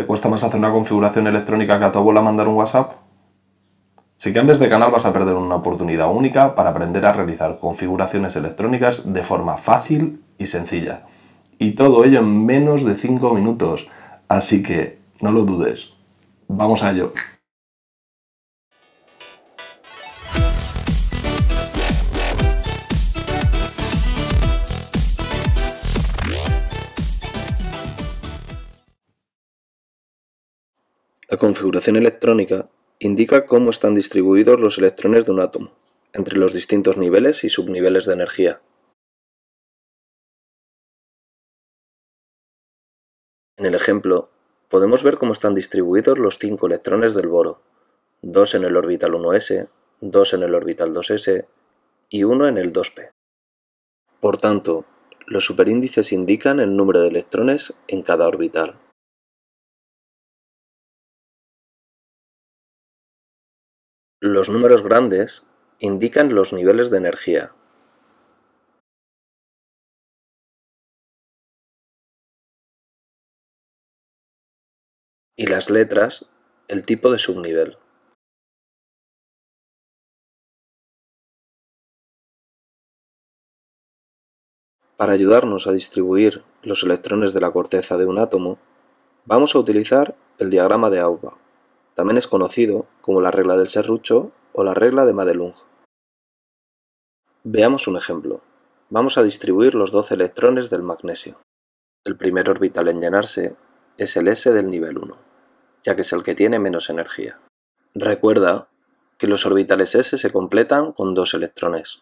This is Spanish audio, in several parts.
¿Te cuesta más hacer una configuración electrónica que a tu abuela mandar un WhatsApp? Si cambias de canal vas a perder una oportunidad única para aprender a realizar configuraciones electrónicas de forma fácil y sencilla. Y todo ello en menos de 5 minutos. Así que no lo dudes. Vamos a ello. La configuración electrónica indica cómo están distribuidos los electrones de un átomo, entre los distintos niveles y subniveles de energía. En el ejemplo, podemos ver cómo están distribuidos los 5 electrones del boro, 2 en el orbital 1s, 2 en el orbital 2s y 1 en el 2p. Por tanto, los superíndices indican el número de electrones en cada orbital. Los números grandes indican los niveles de energía. Y las letras, el tipo de subnivel. Para ayudarnos a distribuir los electrones de la corteza de un átomo, vamos a utilizar el diagrama de Aufbau. También es conocido como la regla del serrucho o la regla de Madelung. Veamos un ejemplo. Vamos a distribuir los 12 electrones del magnesio. El primer orbital en llenarse es el S del nivel 1, ya que es el que tiene menos energía. Recuerda que los orbitales S se completan con dos electrones.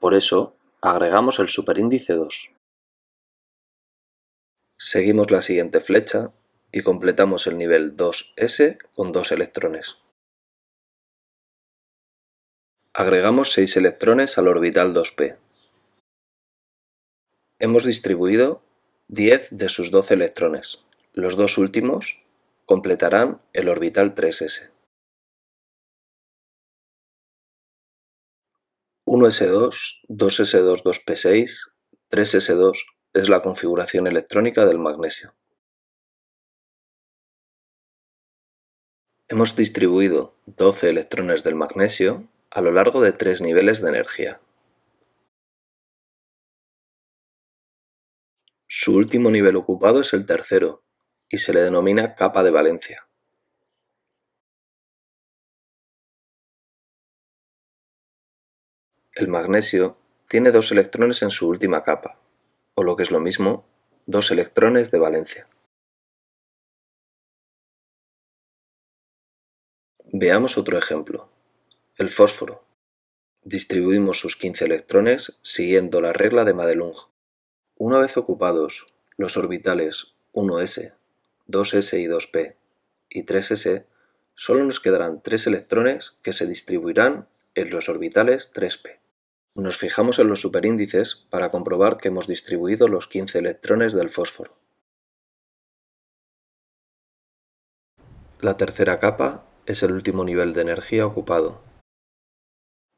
Por eso, agregamos el superíndice 2. Seguimos la siguiente flecha y completamos el nivel 2s con dos electrones. Agregamos 6 electrones al orbital 2p. Hemos distribuido 10 de sus 12 electrones. Los dos últimos completarán el orbital 3s. 1s2, 2s2, 2p6, 3s2 es la configuración electrónica del magnesio. Hemos distribuido 12 electrones del magnesio a lo largo de tres niveles de energía. Su último nivel ocupado es el tercero y se le denomina capa de valencia. El magnesio tiene dos electrones en su última capa, o lo que es lo mismo, dos electrones de valencia. Veamos otro ejemplo. El fósforo. Distribuimos sus 15 electrones siguiendo la regla de Madelung. Una vez ocupados los orbitales 1s, 2s y 2p y 3s, solo nos quedarán 3 electrones que se distribuirán en los orbitales 3p. Nos fijamos en los superíndices para comprobar que hemos distribuido los 15 electrones del fósforo. La tercera capa es el último nivel de energía ocupado.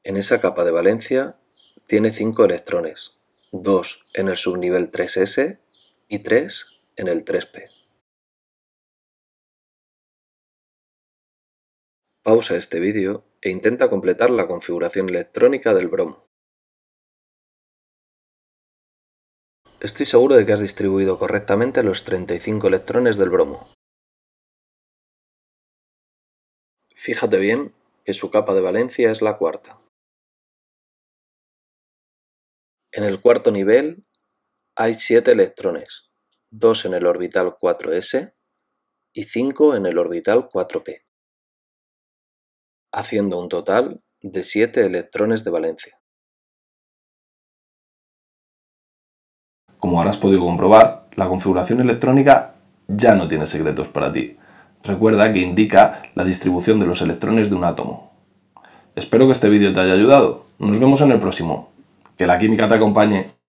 En esa capa de valencia tiene 5 electrones, 2 en el subnivel 3s y 3 en el 3p. Pausa este vídeo e intenta completar la configuración electrónica del bromo. Estoy seguro de que has distribuido correctamente los 35 electrones del bromo. Fíjate bien que su capa de valencia es la cuarta. En el cuarto nivel hay siete electrones, dos en el orbital 4s y 5 en el orbital 4p, haciendo un total de 7 electrones de valencia. Como ahora has podido comprobar, la configuración electrónica ya no tiene secretos para ti. Recuerda que indica la distribución de los electrones de un átomo. Espero que este vídeo te haya ayudado. Nos vemos en el próximo. Que la química te acompañe.